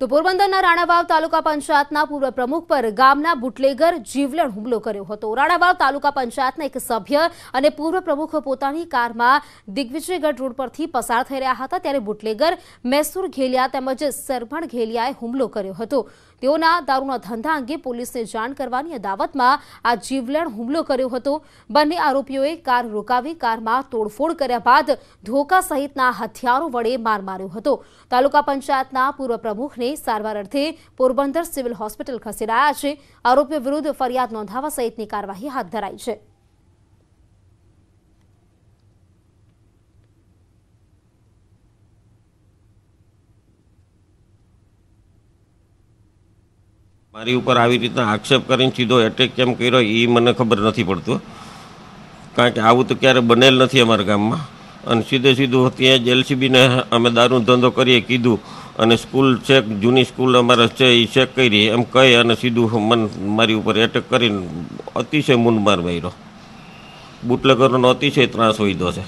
તો પોરબંદરના રાણાવાવ તાલુકા પંચાયતના પૂર્વ પ્રમુખ પર ગામના બુટલેગર જીવલેણ હુમલો કર્યો હતો રાણાવાવ તાલુકા પંચાયતના એક સભ્ય અને પૂર્વ પ્રમુખ પોતાની કારમાં દિગ્વિજયગઢ રોડ પરથી પસાર થઈ રહ્યા હતા ત્યારે બુટલેગર મૈસુર ઘેલિયા તેમજ સરભણ ઘેલિયાએ હુમલો કર્યો હતો તેઓના દારૂના ધંધા અંગે પોલીસને જાણ કરવાની અદાવતમાં આ જીવલેણ હુમલો કર્યો હતો બંને આરોપીઓએ કાર રોકાવી કારમાં તોડફોડ કર્યા બાદ ધોકા સહિતના હથિયારો વડે માર માર્યો હતો તાલુકા પંચાયતના પૂર્વ પ્રમુખને સારવાર અર્થે પોરબંદર સિવિલ હોસ્પિટલ ખસેડાયા છે આરોપીઓ વિરુદ્ધ ફરિયાદ નોંધાવા સહિતની કાર્યવાહી હાથ ધરાઈ છે મારી ઉપર આવી રીતના આક્ષેપ કરીને સીધો એટેક કેમ કર્યો એ મને ખબર નથી પડતું કારણ કે આવું તો ક્યારે બનેલ નથી અમારા ગામમાં અને સીધે સીધું ત્યાં જ એલસીબીને અમે દારૂ ધંધો કરીએ કીધું અને સ્કૂલ છે જૂની સ્કૂલ અમારે છે એ ચેક કરી એમ કહી અને સીધું મન મારી ઉપર એટેક કરીને અતિશય મૂંઢમાર માર્યો કરવાનો અતિશય ત્રાસ હોય છે